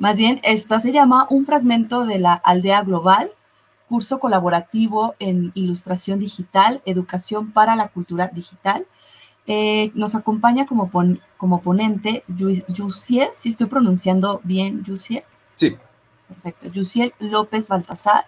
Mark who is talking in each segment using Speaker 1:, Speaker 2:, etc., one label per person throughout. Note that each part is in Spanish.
Speaker 1: Más bien, esta se llama Un fragmento de la aldea global, curso colaborativo en ilustración digital, educación para la cultura digital. Eh, nos acompaña como, como ponente Yusiel, si estoy pronunciando bien Yusiel. Sí. Perfecto. Yusiel López Baltazar,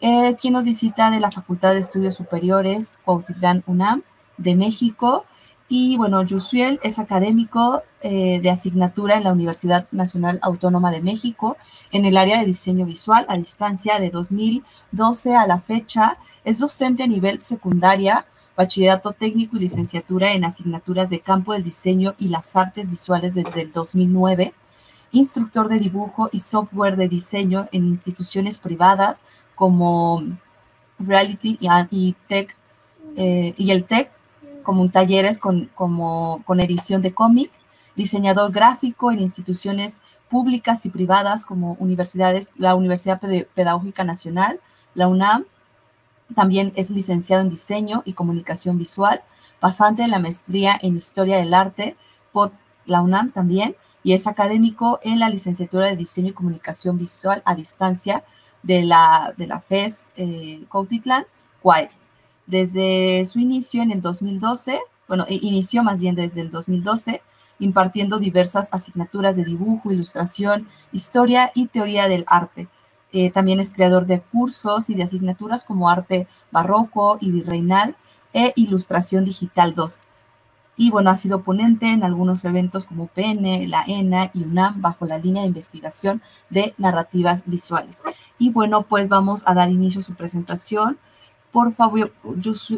Speaker 1: eh, quien nos visita de la Facultad de Estudios Superiores Cuautitlán UNAM de México. Y bueno, Yusuel es académico eh, de asignatura en la Universidad Nacional Autónoma de México en el área de diseño visual a distancia de 2012 a la fecha. Es docente a nivel secundaria, bachillerato técnico y licenciatura en asignaturas de campo del diseño y las artes visuales desde el 2009 instructor de dibujo y software de diseño en instituciones privadas como Reality y, y eh, el Tec como un talleres con, como, con edición de cómic, diseñador gráfico en instituciones públicas y privadas como universidades, la Universidad Pedagógica Nacional, la UNAM. También es licenciado en diseño y comunicación visual, pasante de la maestría en historia del arte por la UNAM también, y es académico en la licenciatura de diseño y comunicación visual a distancia de la, de la FES eh, Cuautitlán, desde su inicio en el 2012, bueno, inició más bien desde el 2012, impartiendo diversas asignaturas de dibujo, ilustración, historia y teoría del arte. Eh, también es creador de cursos y de asignaturas como arte barroco y virreinal e ilustración digital 2. Y bueno, ha sido ponente en algunos eventos como PN, la ENA y UNAM bajo la línea de investigación de narrativas visuales. Y bueno, pues vamos a dar inicio a su presentación por favor,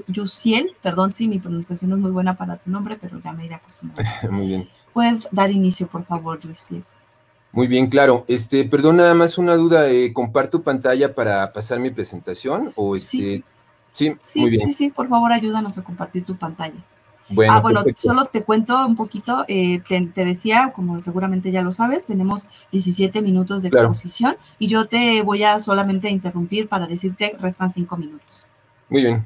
Speaker 1: Yusiel, perdón si mi pronunciación es muy buena para tu nombre, pero ya me iré acostumbrando. muy bien. Puedes dar inicio, por favor, Yusiel.
Speaker 2: Muy bien, claro. Este, perdón, nada más una duda. Eh, ¿Comparto pantalla para pasar mi presentación? O este, sí. Sí, sí, muy bien.
Speaker 1: sí, por favor, ayúdanos a compartir tu pantalla.
Speaker 2: Bueno, ah, bueno, solo
Speaker 1: te cuento un poquito, eh, te, decía, como seguramente ya lo sabes, tenemos 17 minutos de exposición y yo te voy a solamente interrumpir para decirte restan 5 minutos.
Speaker 2: Muy bien.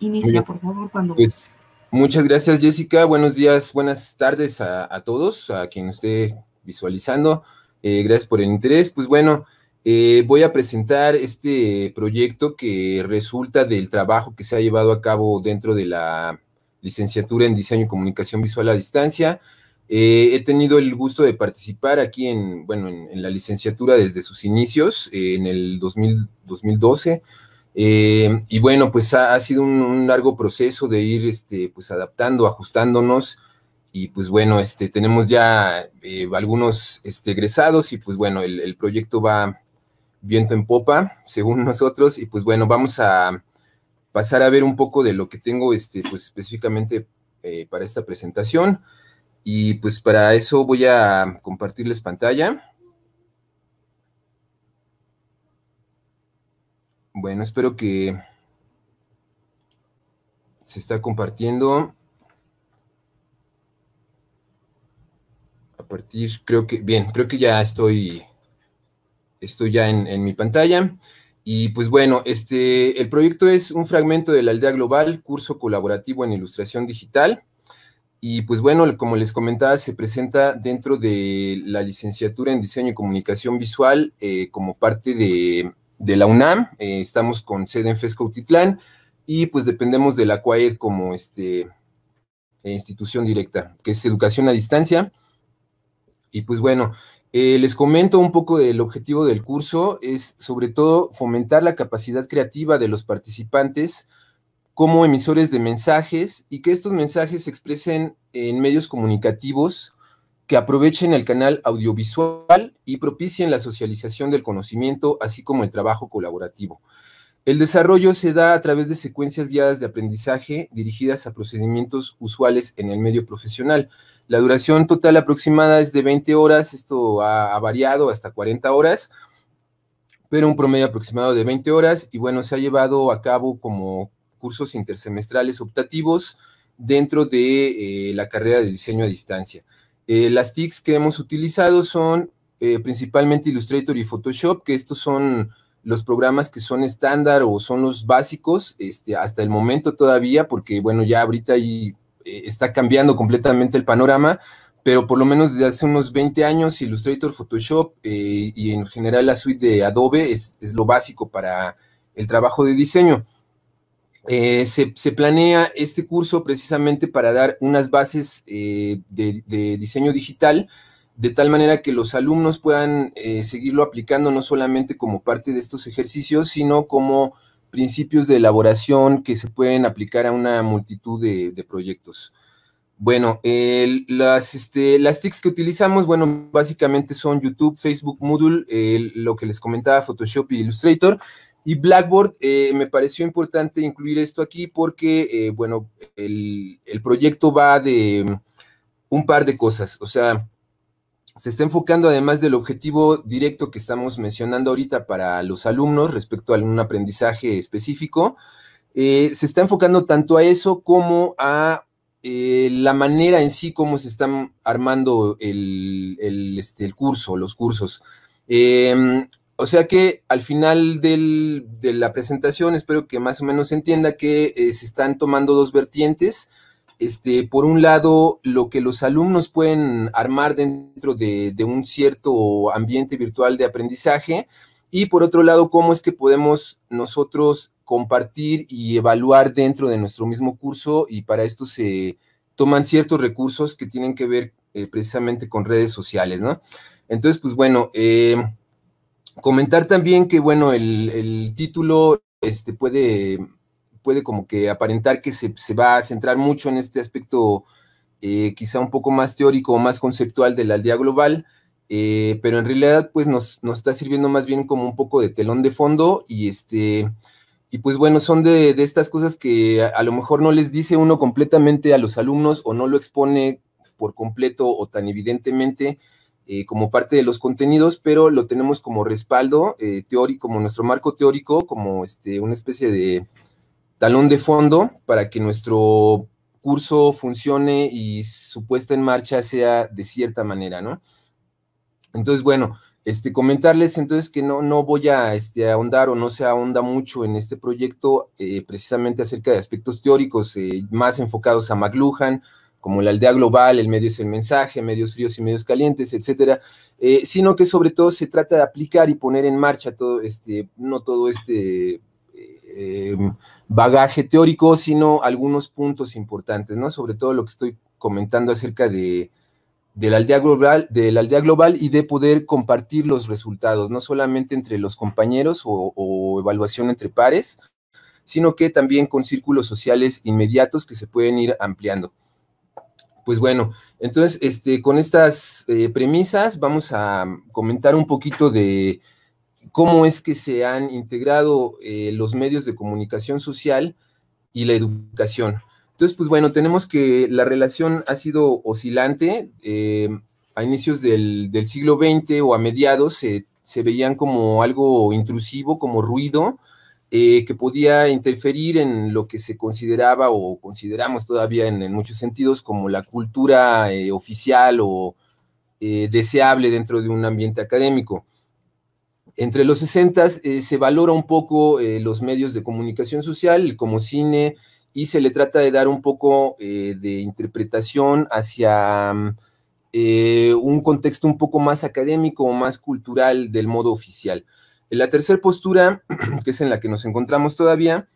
Speaker 2: Inicia, por favor, cuando pues, gustes. Muchas gracias, Jessica. Buenos días, buenas tardes a, todos, a quien esté visualizando. Eh, gracias por el interés. Pues bueno, eh, voy a presentar este proyecto que resulta del trabajo que se ha llevado a cabo dentro de la licenciatura en Diseño y Comunicación Visual a Distancia. Eh, he tenido el gusto de participar aquí en, bueno, en, la licenciatura desde sus inicios, en el 2012. Eh, y bueno, pues ha, sido un, largo proceso de ir este, pues adaptando, ajustándonos. Y pues bueno, este, tenemos ya eh, algunos este, egresados y pues bueno, el, proyecto va viento en popa, según nosotros. Y pues bueno, vamos a pasar a ver un poco de lo que tengo este, pues, específicamente eh, para esta presentación. Y pues para eso voy a compartirles pantalla. Bueno, espero que se está compartiendo. A partir, creo que, bien, creo que ya estoy, estoy ya en, mi pantalla. Y pues bueno, este, el proyecto es un fragmento de la aldea global, curso colaborativo en ilustración digital. Y pues bueno, como les comentaba, se presenta dentro de la licenciatura en diseño y comunicación visual eh, como parte de de la UNAM, eh, estamos con sede en FESCO y pues dependemos de la CUAED como este, eh, institución directa, que es educación a distancia. Y pues bueno, eh, les comento un poco del objetivo del curso, es sobre todo fomentar la capacidad creativa de los participantes como emisores de mensajes y que estos mensajes se expresen en medios comunicativos que aprovechen el canal audiovisual y propicien la socialización del conocimiento, así como el trabajo colaborativo. El desarrollo se da a través de secuencias guiadas de aprendizaje dirigidas a procedimientos usuales en el medio profesional. La duración total aproximada es de 20 horas, esto ha, variado hasta 40 horas, pero un promedio aproximado de 20 horas y bueno, se ha llevado a cabo como cursos intersemestrales optativos dentro de eh, la carrera de diseño a distancia. Eh, las TICs que hemos utilizado son eh, principalmente Illustrator y Photoshop, que estos son los programas que son estándar o son los básicos este, hasta el momento todavía, porque bueno, ya ahorita ahí eh, está cambiando completamente el panorama, pero por lo menos desde hace unos 20 años Illustrator, Photoshop y en general la suite de Adobe es, lo básico para el trabajo de diseño. Eh, se, planea este curso precisamente para dar unas bases eh, de, diseño digital, de tal manera que los alumnos puedan eh, seguirlo aplicando no solamente como parte de estos ejercicios, sino como principios de elaboración que se pueden aplicar a una multitud de, proyectos. Bueno, las, este, las TICs que utilizamos, bueno, básicamente son YouTube, Facebook, Moodle, lo que les comentaba, Photoshop y Illustrator y Blackboard, eh, me pareció importante incluir esto aquí porque, eh, bueno, el, proyecto va de mm, un par de cosas. O sea, se está enfocando además del objetivo directo que estamos mencionando ahorita para los alumnos respecto a un aprendizaje específico. Eh, se está enfocando tanto a eso como a la manera en sí cómo se están armando el, este, curso, los cursos o sea que al final del, de la presentación espero que más o menos se entienda que eh, se están tomando dos vertientes. Este, por un lado, lo que los alumnos pueden armar dentro de, un cierto ambiente virtual de aprendizaje y por otro lado, cómo es que podemos nosotros compartir y evaluar dentro de nuestro mismo curso y para esto se toman ciertos recursos que tienen que ver eh, precisamente con redes sociales, ¿no? Entonces, pues bueno, eh, Comentar también que, bueno, el, el título este, puede, puede como que aparentar que se, se, va a centrar mucho en este aspecto eh, quizá un poco más teórico o más conceptual de la aldea global, eh, pero en realidad pues nos, nos, está sirviendo más bien como un poco de telón de fondo y este... Y pues bueno, son de, de estas cosas que a lo mejor no les dice uno completamente a los alumnos o no lo expone por completo o tan evidentemente, eh, como parte de los contenidos, pero lo tenemos como respaldo eh, teórico, como nuestro marco teórico, como este, una especie de talón de fondo para que nuestro curso funcione y su puesta en marcha sea de cierta manera, ¿no? Entonces, bueno, este, comentarles entonces que no, voy a este, ahondar o no se ahonda mucho en este proyecto eh, precisamente acerca de aspectos teóricos más enfocados a McLuhan, como la aldea global, el medio es el mensaje, medios fríos y medios calientes, etcétera, eh, sino que sobre todo se trata de aplicar y poner en marcha todo este, no todo este eh, em, bagaje teórico, sino algunos puntos importantes, ¿no? Sobre todo lo que estoy comentando acerca de, de la aldea global, de la aldea global y de poder compartir los resultados, no solamente entre los compañeros o, evaluación entre pares, sino que también con círculos sociales inmediatos que se pueden ir ampliando pues bueno, entonces este, con estas eh, premisas vamos a mm, comentar un poquito de cómo es que se han integrado eh, los medios de comunicación social y la educación. Entonces, pues bueno, tenemos que la relación ha sido oscilante. Eh, a inicios del, siglo XX o a mediados se veían como algo intrusivo, como ruido, eh, que podía interferir en lo que se consideraba o consideramos todavía en, muchos sentidos como la cultura eh, oficial o eh, deseable dentro de un ambiente académico. Entre los 60 se valora un poco los medios de comunicación social como cine y se le trata de dar un poco de interpretación hacia mm, un contexto un poco más académico o más cultural del modo oficial. La tercera postura, que es en la que nos encontramos todavía,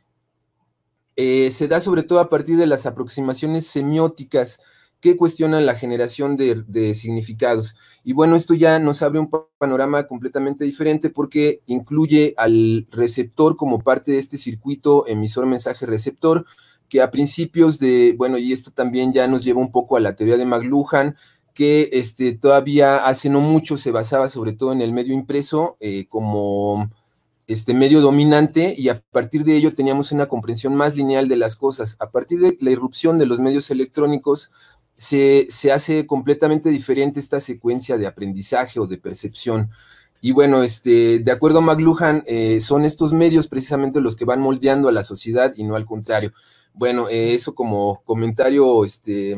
Speaker 2: eh, se da sobre todo a partir de las aproximaciones semióticas que cuestionan la generación de, de, significados. Y bueno, esto ya nos abre un panorama completamente diferente porque incluye al receptor como parte de este circuito emisor-mensaje-receptor, que a principios de, bueno, y esto también ya nos lleva un poco a la teoría de McLuhan, que este, todavía hace no mucho se basaba sobre todo en el medio impreso eh, como este medio dominante y a partir de ello teníamos una comprensión más lineal de las cosas. A partir de la irrupción de los medios electrónicos se, hace completamente diferente esta secuencia de aprendizaje o de percepción. Y bueno, este, de acuerdo a McLuhan, eh, son estos medios precisamente los que van moldeando a la sociedad y no al contrario. Bueno, eh, eso como comentario este,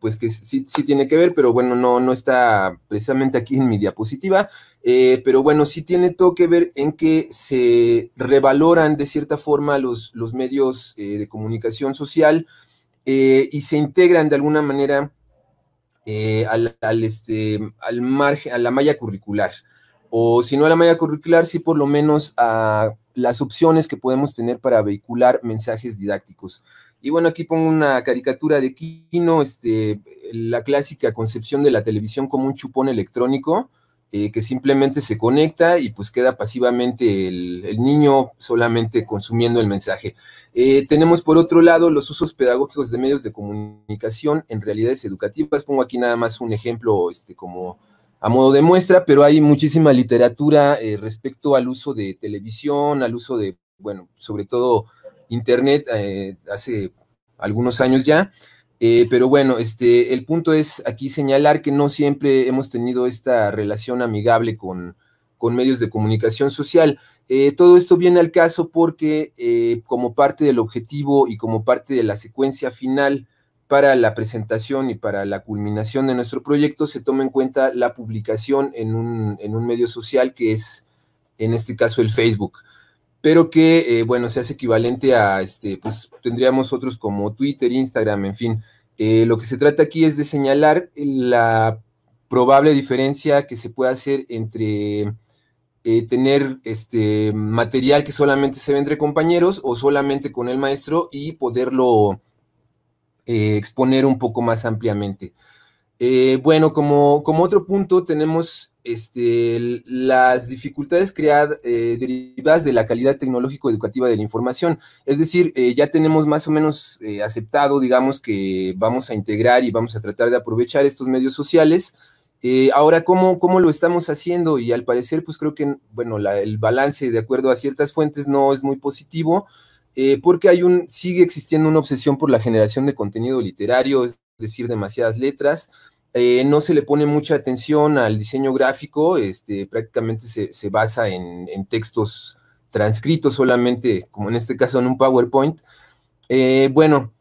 Speaker 2: pues que sí, sí tiene que ver, pero bueno, no, no está precisamente aquí en mi diapositiva, eh, pero bueno, sí tiene todo que ver en que se revaloran de cierta forma los, medios eh, de comunicación social eh, y se integran de alguna manera al, este, al margen, a la malla curricular, o si no a la malla curricular, sí por lo menos a las opciones que podemos tener para vehicular mensajes didácticos. Y bueno, aquí pongo una caricatura de Kino, este, la clásica concepción de la televisión como un chupón electrónico, eh, que simplemente se conecta y pues queda pasivamente el, niño solamente consumiendo el mensaje. Eh, tenemos por otro lado los usos pedagógicos de medios de comunicación en realidades educativas. Pongo aquí nada más un ejemplo este, como a modo de muestra, pero hay muchísima literatura eh, respecto al uso de televisión, al uso de, bueno, sobre todo Internet, eh, hace algunos años ya. Eh, pero bueno, este, el punto es aquí señalar que no siempre hemos tenido esta relación amigable con, con medios de comunicación social. todo esto viene al caso porque como parte del objetivo y como parte de la secuencia final, para la presentación y para la culminación de nuestro proyecto se toma en cuenta la publicación en un, medio social que es, en este caso, el Facebook, pero que, eh, bueno, se hace equivalente a, este, pues tendríamos otros como Twitter, Instagram, en fin. Eh, lo que se trata aquí es de señalar la probable diferencia que se puede hacer entre eh, tener este material que solamente se ve entre compañeros o solamente con el maestro y poderlo eh, exponer un poco más ampliamente. Eh, bueno, como, otro punto tenemos este, las dificultades creadas eh, derivadas de la calidad tecnológico-educativa de la información. Es decir, ya tenemos más o menos aceptado, digamos, que vamos a integrar y vamos a tratar de aprovechar estos medios sociales. ahora, ¿cómo, ¿cómo, lo estamos haciendo? Y al parecer, pues creo que, bueno, el balance de acuerdo a ciertas fuentes no es muy positivo. Eh, porque hay un, sigue existiendo una obsesión por la generación de contenido literario, es decir, demasiadas letras. Eh, no se le pone mucha atención al diseño gráfico, este, prácticamente se, basa en, textos transcritos solamente, como en este caso en un PowerPoint. Eh, bueno,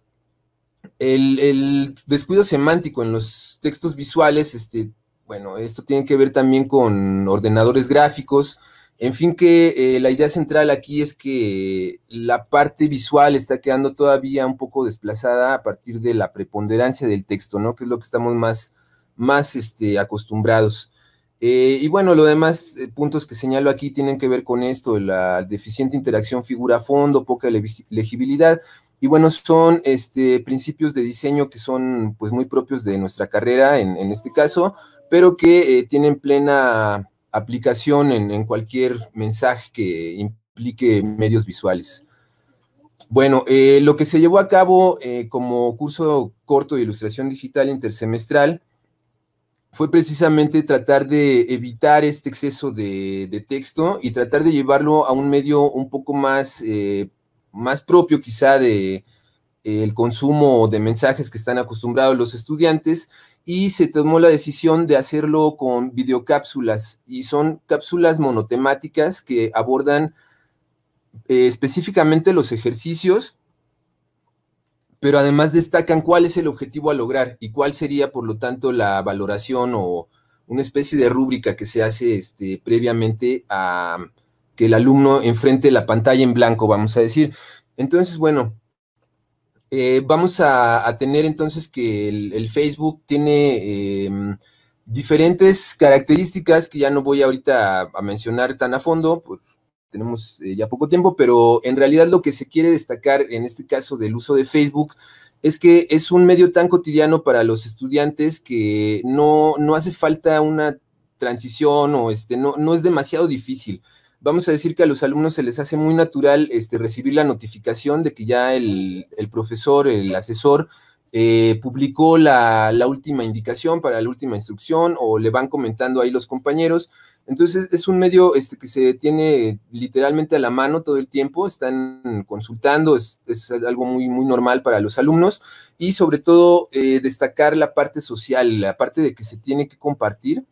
Speaker 2: el, descuido semántico en los textos visuales, este, bueno, esto tiene que ver también con ordenadores gráficos, en fin, que eh, la idea central aquí es que la parte visual está quedando todavía un poco desplazada a partir de la preponderancia del texto, ¿no? Que es lo que estamos más, más este, acostumbrados. Eh, y bueno, los demás eh, puntos que señalo aquí tienen que ver con esto, la deficiente interacción figura-fondo, poca legibilidad. Y bueno, son este, principios de diseño que son pues muy propios de nuestra carrera en este caso, pero que tienen plena aplicación en, cualquier mensaje que implique medios visuales. Bueno, eh, lo que se llevó a cabo eh, como curso corto de ilustración digital intersemestral fue precisamente tratar de evitar este exceso de, texto y tratar de llevarlo a un medio un poco más, eh, más propio quizá de el consumo de mensajes que están acostumbrados los estudiantes y se tomó la decisión de hacerlo con videocápsulas y son cápsulas monotemáticas que abordan eh, específicamente los ejercicios, pero además destacan cuál es el objetivo a lograr y cuál sería, por lo tanto, la valoración o una especie de rúbrica que se hace este, previamente a que el alumno enfrente la pantalla en blanco, vamos a decir. Entonces, bueno, eh, vamos a, tener entonces que el, Facebook tiene em, diferentes características que ya no voy ahorita a, mencionar tan a fondo, pues tenemos eh, ya poco tiempo, pero en realidad lo que se quiere destacar en este caso del uso de Facebook es que es un medio tan cotidiano para los estudiantes que no, no hace falta una transición o este, no, no es demasiado difícil vamos a decir que a los alumnos se les hace muy natural este, recibir la notificación de que ya el, profesor, el asesor, eh, publicó la, última indicación para la última instrucción o le van comentando ahí los compañeros. Entonces es un medio este, que se tiene literalmente a la mano todo el tiempo, están consultando, es, algo muy, muy normal para los alumnos y sobre todo eh, destacar la parte social, la parte de que se tiene que compartir.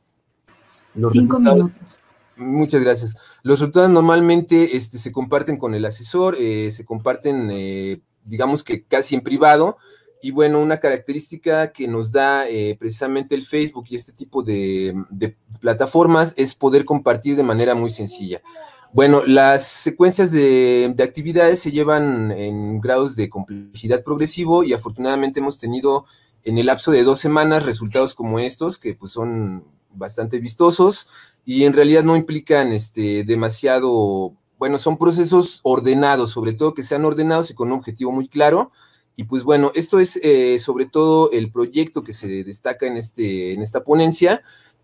Speaker 2: Los Cinco minutos. Muchas gracias. Los resultados normalmente este, se comparten con el asesor, eh, se comparten, eh, digamos que casi en privado. Y bueno, una característica que nos da eh, precisamente el Facebook y este tipo de, plataformas es poder compartir de manera muy sencilla. Bueno, las secuencias de, de actividades se llevan en grados de complejidad progresivo y afortunadamente hemos tenido en el lapso de dos semanas resultados como estos, que pues son bastante vistosos y en realidad no implican este, demasiado, bueno, son procesos ordenados, sobre todo que sean ordenados y con un objetivo muy claro. Y pues bueno, esto es eh, sobre todo el proyecto que se destaca en, este, en esta ponencia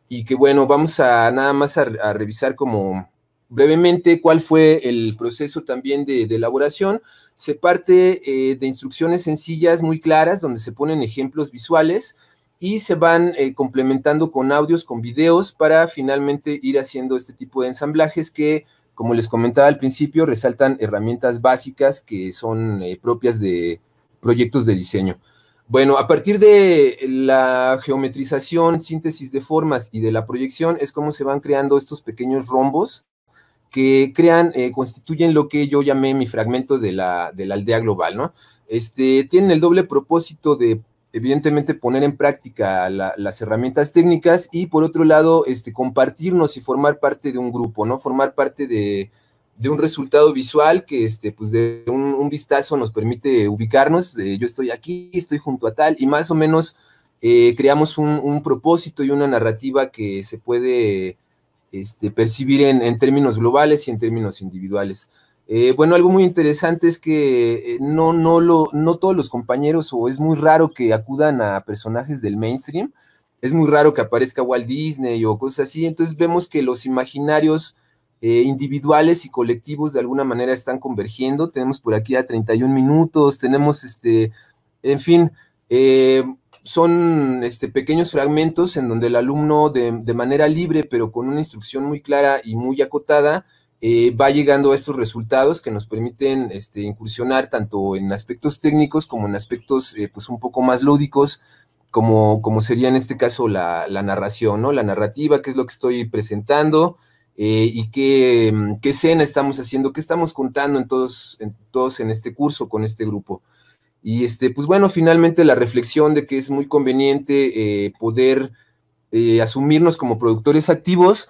Speaker 2: y que bueno, vamos a nada más a, revisar como brevemente cuál fue el proceso también de, elaboración. Se parte eh, de instrucciones sencillas, muy claras, donde se ponen ejemplos visuales y se van eh, complementando con audios, con videos para finalmente ir haciendo este tipo de ensamblajes que, como les comentaba al principio, resaltan herramientas básicas que son eh, propias de proyectos de diseño. Bueno, a partir de la geometrización, síntesis de formas y de la proyección es como se van creando estos pequeños rombos que crean, eh, constituyen lo que yo llamé mi fragmento de la, de aldea global, ¿no? Este, tienen el doble propósito de evidentemente poner en práctica las herramientas técnicas y por otro lado, este, compartirnos y formar parte de un grupo, ¿no? Formar parte de, un resultado visual que, este, pues de un, vistazo nos permite ubicarnos, yo estoy aquí, estoy junto a tal y más o menos eh, creamos un, propósito y una narrativa que se puede este, percibir en términos globales y en términos individuales. Eh, bueno, algo muy interesante es que eh, no, lo, todos los compañeros o es muy raro que acudan a personajes del mainstream, es muy raro que aparezca Walt Disney o cosas así, entonces vemos que los imaginarios eh, individuales y colectivos de alguna manera están convergiendo, tenemos por aquí a 31 minutos, tenemos este, en fin, son este, pequeños fragmentos en donde el alumno de manera libre pero con una instrucción muy clara y muy acotada, eh, va llegando a estos resultados que nos permiten este, incursionar tanto en aspectos técnicos como en aspectos eh, pues un poco más lúdicos, como, como sería en este caso la, narración, ¿no? La narrativa, qué es lo que estoy presentando eh, y qué, qué, escena estamos haciendo, qué estamos contando en todos, en todos en este curso con este grupo. Y este, pues bueno, finalmente la reflexión de que es muy conveniente poder asumirnos como productores activos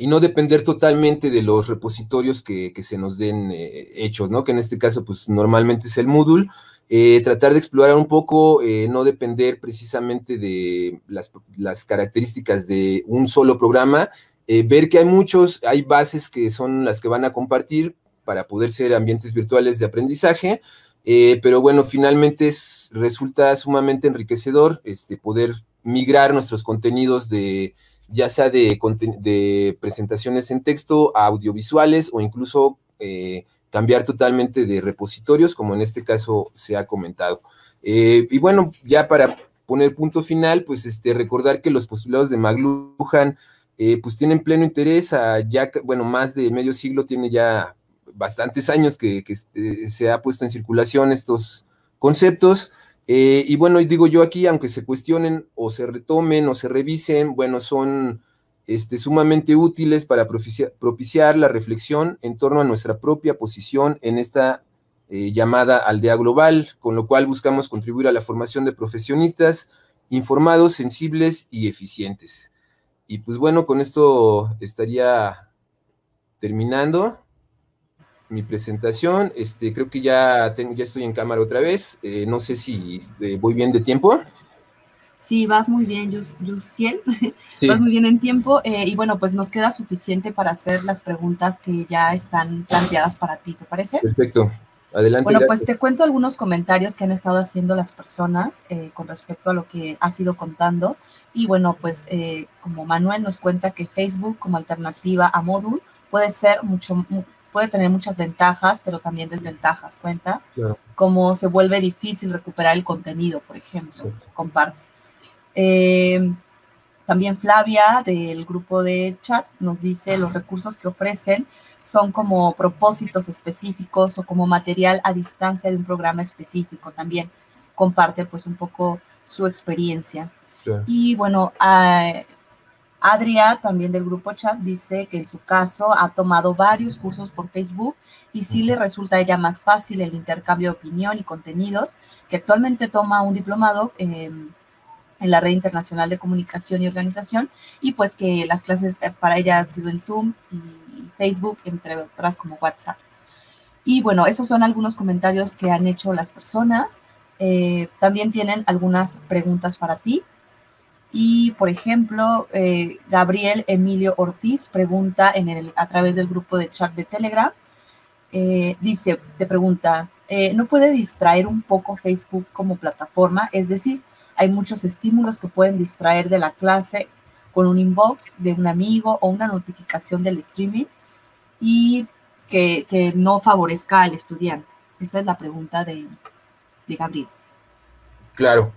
Speaker 2: y no depender totalmente de los repositorios que, se nos den eh, hechos, ¿no? Que en este caso, pues normalmente es el Moodle. Eh, tratar de explorar un poco, eh, no depender precisamente de las, características de un solo programa, ver que hay muchos, hay bases que son las que van a compartir para poder ser ambientes virtuales de aprendizaje. pero bueno, finalmente resulta sumamente enriquecedor este, poder migrar nuestros contenidos de, ya sea de, presentaciones en texto, audiovisuales o incluso eh, cambiar totalmente de repositorios, como en este caso se ha comentado. Eh, y bueno, ya para poner punto final, pues este, recordar que los postulados de McLuhan eh, pues tienen pleno interés, a ya, bueno, más de medio siglo tiene ya bastantes años que, que se ha puesto en circulación estos conceptos. Eh, y bueno, digo yo aquí, aunque se cuestionen o se retomen o se revisen, bueno, son este, sumamente útiles para propiciar, la reflexión en torno a nuestra propia posición en esta eh, llamada aldea global, con lo cual buscamos contribuir a la formación de profesionistas informados, sensibles y eficientes. Y pues bueno, con esto estaría terminando mi presentación. Este, creo que ya, tengo, ya estoy en cámara otra vez. Eh, no sé si este, voy bien de tiempo.
Speaker 1: Sí, vas muy bien, Luciel. Vas muy bien en tiempo. Eh, y bueno, pues nos queda suficiente para hacer las preguntas que ya están planteadas para ti, ¿te parece?
Speaker 2: Perfecto. Adelante. Bueno, pues te
Speaker 1: cuento algunos comentarios que han estado haciendo las personas eh, con respecto a lo que has ido contando. Y bueno, pues como Manuel nos cuenta que Facebook como alternativa a Moodle puede ser mucho, puede tener muchas ventajas, pero también desventajas, cuenta, como se vuelve difícil recuperar el contenido, por ejemplo, comparte. Em, también Flavia del grupo de chat nos dice los recursos que ofrecen son como propósitos específicos o como material a distancia de un programa específico. También comparte pues un poco su experiencia. Y bueno, ah, Adria, también del grupo chat, dice que en su caso ha tomado varios cursos por Facebook y sí le resulta a ella más fácil el intercambio de opinión y contenidos, que actualmente toma un diplomado em, en la Red Internacional de Comunicación y Organización y pues que las clases eh, para ella han sido en Zoom y Facebook, entre otras como WhatsApp. Y bueno, esos son algunos comentarios que han hecho las personas. Eh, también tienen algunas preguntas para ti. Y, por ejemplo, eh, Gabriel Emilio Ortiz pregunta en el, a través del grupo de chat de Telegram, eh, dice, te pregunta, eh, ¿no puede distraer un poco Facebook como plataforma? Es decir, hay muchos estímulos que pueden distraer de la clase con un inbox de un amigo o una notificación del streaming y que, no favorezca al estudiante. Esa es la pregunta de, de Gabriel.
Speaker 2: Claro,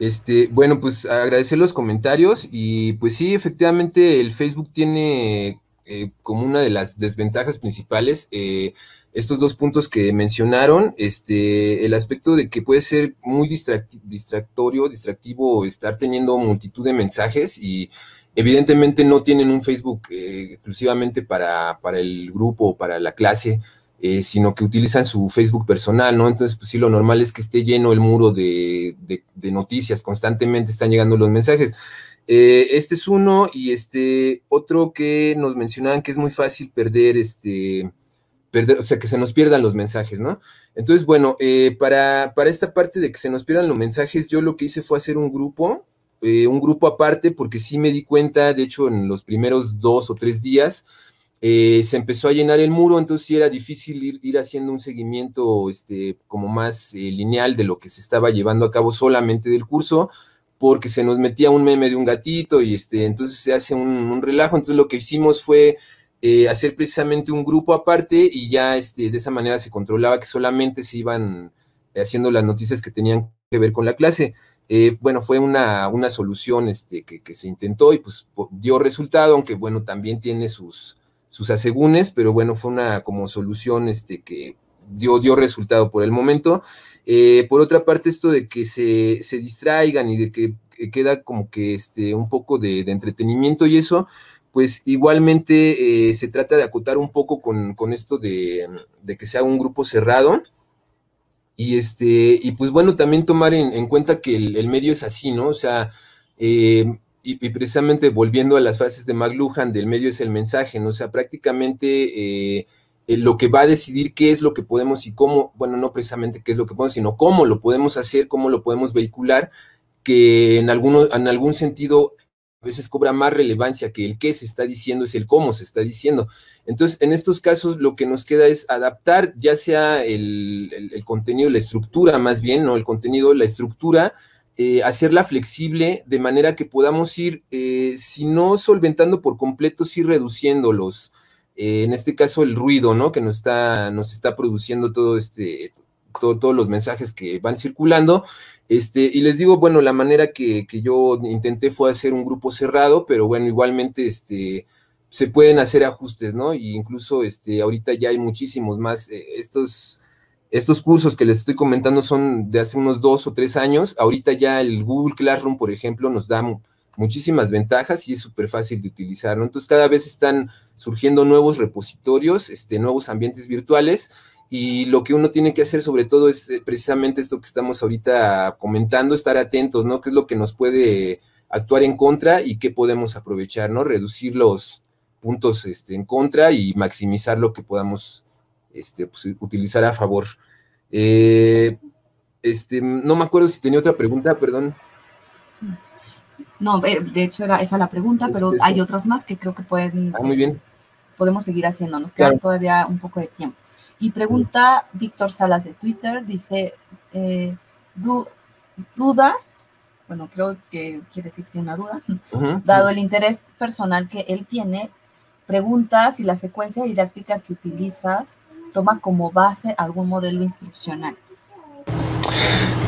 Speaker 2: este, bueno, pues agradecer los comentarios y pues sí, efectivamente el Facebook tiene eh, como una de las desventajas principales eh, estos dos puntos que mencionaron, este, el aspecto de que puede ser muy distractorio, distractivo estar teniendo multitud de mensajes y evidentemente no tienen un Facebook eh, exclusivamente para, para el grupo o para la clase, eh, sino que utilizan su Facebook personal, ¿no? Entonces, pues sí, lo normal es que esté lleno el muro de, noticias, constantemente están llegando los mensajes. Eh, este es uno y este otro que nos mencionaban que es muy fácil perder, este, perder, o sea, que se nos pierdan los mensajes, ¿no? Entonces, bueno, eh, para, para esta parte de que se nos pierdan los mensajes, yo lo que hice fue hacer un grupo, un grupo aparte, porque sí me di cuenta, de hecho, en los primeros dos o tres días, eh, se empezó a llenar el muro, entonces era difícil ir, haciendo un seguimiento este, como más eh, lineal de lo que se estaba llevando a cabo solamente del curso, porque se nos metía un meme de un gatito y este, entonces se hace un, relajo. Entonces lo que hicimos fue eh, hacer precisamente un grupo aparte y ya este, de esa manera se controlaba que solamente se iban haciendo las noticias que tenían que ver con la clase. bueno, fue una, una solución este, que, se intentó y pues dio resultado, aunque bueno, también tiene sus, sus asegúnes, pero bueno, fue una como solución este, que dio, dio resultado por el momento. Eh, por otra parte, esto de que se, distraigan y de que queda como que este, un poco de, entretenimiento y eso, pues igualmente eh, se trata de acotar un poco con, esto de, que sea un grupo cerrado. Y, este, y pues bueno, también tomar en, cuenta que el, medio es así, ¿no? O sea, eh, y, precisamente volviendo a las frases de McLuhan, del medio es el mensaje, ¿no? O sea, prácticamente eh, eh, lo que va a decidir qué es lo que podemos y cómo, bueno, no precisamente qué es lo que podemos, sino cómo lo podemos hacer, cómo lo podemos vehicular, que en, alguno, en algún sentido a veces cobra más relevancia que el qué se está diciendo, es el cómo se está diciendo. Entonces, en estos casos lo que nos queda es adaptar ya sea el, el, el contenido, la estructura más bien, ¿no? El contenido, la estructura eh, hacerla flexible de manera que podamos ir, eh, si no solventando por completo, sí reduciéndolos. Eh, en este caso, el ruido, ¿no? Que nos está, nos está produciendo todo este, todos los mensajes que van circulando. Este, y les digo, bueno, la manera que, yo intenté fue hacer un grupo cerrado, pero bueno, igualmente este, se pueden hacer ajustes, ¿no? Y incluso este, ahorita ya hay muchísimos más. estos estos cursos que les estoy comentando son de hace unos dos o tres años. Ahorita ya el Google Classroom, por ejemplo, nos da muchísimas ventajas y es súper fácil de utilizar, Entonces cada vez están surgiendo nuevos repositorios, este, nuevos ambientes virtuales y lo que uno tiene que hacer sobre todo es eh, precisamente esto que estamos ahorita comentando, estar atentos, ¿no? ¿Qué es lo que nos puede actuar en contra y qué podemos aprovechar, ¿no? Reducir los puntos este, en contra y maximizar lo que podamos este, pues, utilizar a favor. Eh, este, no me acuerdo si tenía otra pregunta, perdón.
Speaker 1: No, eh, de hecho era esa la pregunta, pero este, hay otras más que creo que pueden. Ah, muy bien. Podemos seguir haciendo, nos queda todavía un poco de tiempo. Y pregunta Víctor Salas de Twitter, dice, eh, duda, bueno, creo que quiere decir que tiene una duda, dado el interés personal que él tiene, pregunta si la secuencia didáctica que utilizas toma como base algún modelo instruccional?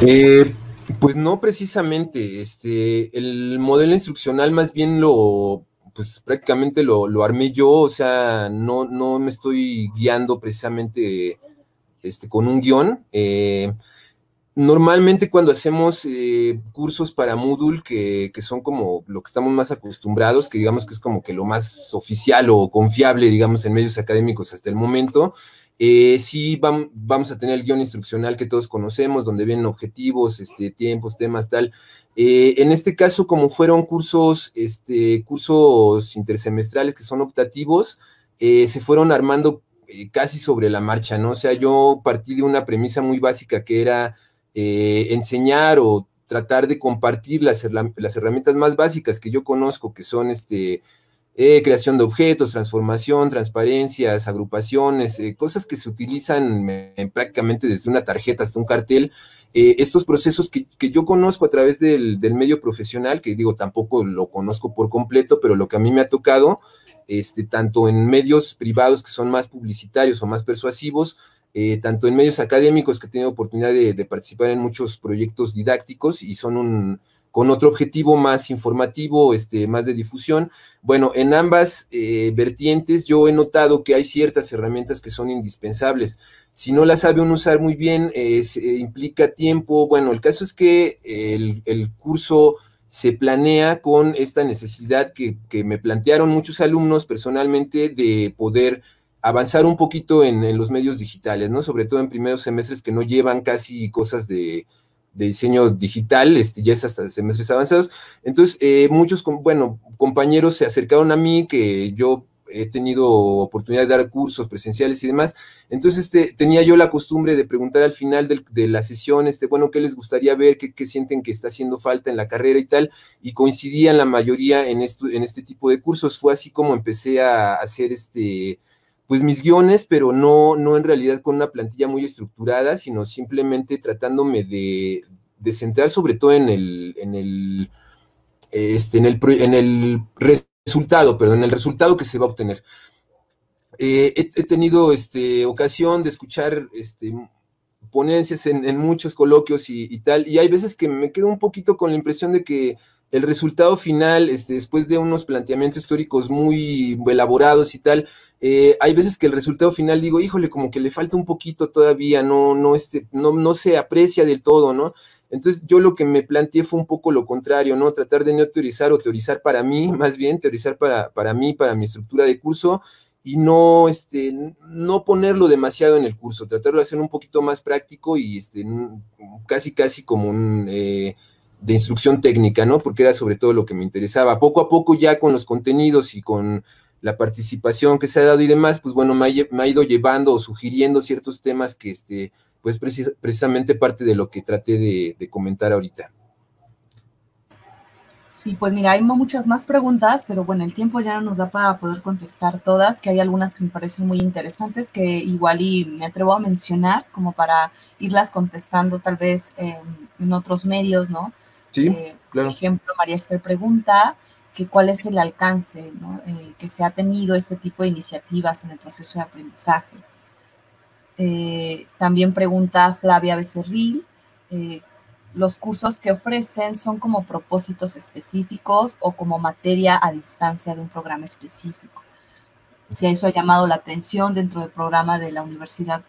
Speaker 2: Eh, pues no precisamente. Este, el modelo instruccional más bien lo, pues prácticamente lo, lo armé yo, o sea, no, no me estoy guiando precisamente este, con un guión. Eh, Normalmente cuando hacemos eh, cursos para Moodle, que, son como lo que estamos más acostumbrados, que digamos que es como que lo más oficial o confiable, digamos, en medios académicos hasta el momento, eh, sí vamos a tener el guión instruccional que todos conocemos, donde vienen objetivos, este, tiempos, temas, tal. Eh, en este caso, como fueron cursos, este, cursos intersemestrales que son optativos, se fueron armando casi sobre la marcha, ¿no? O sea, yo partí de una premisa muy básica que era eh, enseñar o tratar de compartir las, herramientas más básicas que yo conozco, que son este, eh, creación de objetos, transformación, transparencias, agrupaciones, eh, cosas que se utilizan prácticamente desde una tarjeta hasta un cartel. estos procesos que, yo conozco a través del, medio profesional, que digo, tampoco lo conozco por completo, pero lo que a mí me ha tocado, este, tanto en medios privados que son más publicitarios o más persuasivos, eh, tanto en medios académicos que he tenido oportunidad de, participar en muchos proyectos didácticos y son un, con otro objetivo más informativo, este, más de difusión. Bueno, en ambas eh, vertientes yo he notado que hay ciertas herramientas que son indispensables. Si no las sabe uno usar muy bien, eh, implica tiempo. Bueno, el caso es que el, curso se planea con esta necesidad que, que me plantearon muchos alumnos personalmente de poder avanzar un poquito en, los medios digitales, ¿no? Sobre todo en primeros semestres que no llevan casi cosas de, diseño digital, este, ya es hasta semestres avanzados. Entonces, eh, muchos, bueno, compañeros se acercaron a mí, que yo he tenido oportunidad de dar cursos presenciales y demás. Entonces, este, tenía yo la costumbre de preguntar al final de la sesión, este, bueno, ¿qué les gustaría ver? ¿Qué, sienten que está haciendo falta en la carrera y tal? Y coincidían la mayoría en, en este tipo de cursos. Fue así como empecé a hacer este pues mis guiones, pero no, no en realidad con una plantilla muy estructurada, sino simplemente tratándome de, de centrar sobre todo en el, en el, este, en el, resultado, perdón, en el resultado que se va a obtener. Eh, he, tenido este, ocasión de escuchar este, ponencias en, muchos coloquios y, tal, y hay veces que me quedo un poquito con la impresión de que el resultado final, este, después de unos planteamientos históricos muy elaborados y tal, eh, hay veces que el resultado final digo, híjole, como que le falta un poquito todavía, no, no, este, no, no se aprecia del todo, ¿no? Entonces yo lo que me planteé fue un poco lo contrario, ¿no? Tratar de no teorizar o teorizar para mí, más bien teorizar para, para mí, para mi estructura de curso y no, este, no ponerlo demasiado en el curso, tratarlo de hacer un poquito más práctico y este, casi, casi como un... Eh, de instrucción técnica, ¿no? Porque era sobre todo lo que me interesaba. Poco a poco ya con los contenidos y con la participación que se ha dado y demás, pues bueno, me ha, ido llevando o sugiriendo ciertos temas que, este, pues precisamente parte de lo que traté de, comentar ahorita.
Speaker 1: Sí, pues mira, hay muchas más preguntas, pero bueno, el tiempo ya no nos da para poder contestar todas, que hay algunas que me parecen muy interesantes que igual y me atrevo a mencionar como para irlas contestando tal vez en otros medios, ¿no? Sí,
Speaker 2: eh, Por ejemplo,
Speaker 1: María Esther pregunta que cuál es el alcance eh, que se ha tenido este tipo de iniciativas en el proceso de aprendizaje. Eh, también pregunta Flavia Becerril, ¿los cursos que ofrecen son como propósitos específicos o como materia a distancia de un programa específico? Si eso ha llamado la atención dentro del programa de la Universidad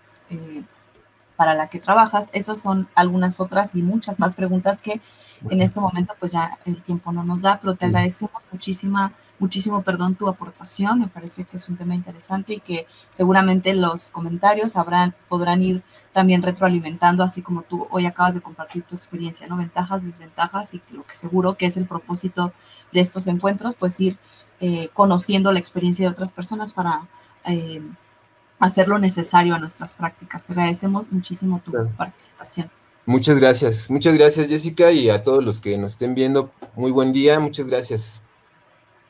Speaker 1: para la que trabajas. Esas son algunas otras y muchas más preguntas que en este momento pues ya el tiempo no nos da, pero te agradecemos muchísima, muchísimo perdón tu aportación. Me parece que es un tema interesante y que seguramente los comentarios habrán, podrán ir también retroalimentando, así como tú hoy acabas de compartir tu experiencia, ¿no? Ventajas, desventajas y lo que seguro que es el propósito de estos encuentros, pues ir eh, conociendo la experiencia de otras personas para eh, hacer lo necesario a nuestras prácticas. Te agradecemos muchísimo tu participación.
Speaker 2: Muchas gracias, muchas gracias Jessica y a todos los que nos estén viendo. Muy buen día, muchas gracias.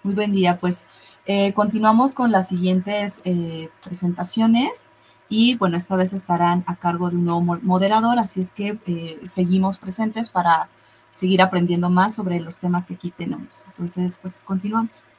Speaker 1: Muy buen día, pues eh, continuamos con las siguientes eh, presentaciones y bueno, esta vez estarán a cargo de un nuevo moderador, así es que eh, seguimos presentes para seguir aprendiendo más sobre los temas que aquí tenemos. Entonces, pues continuamos.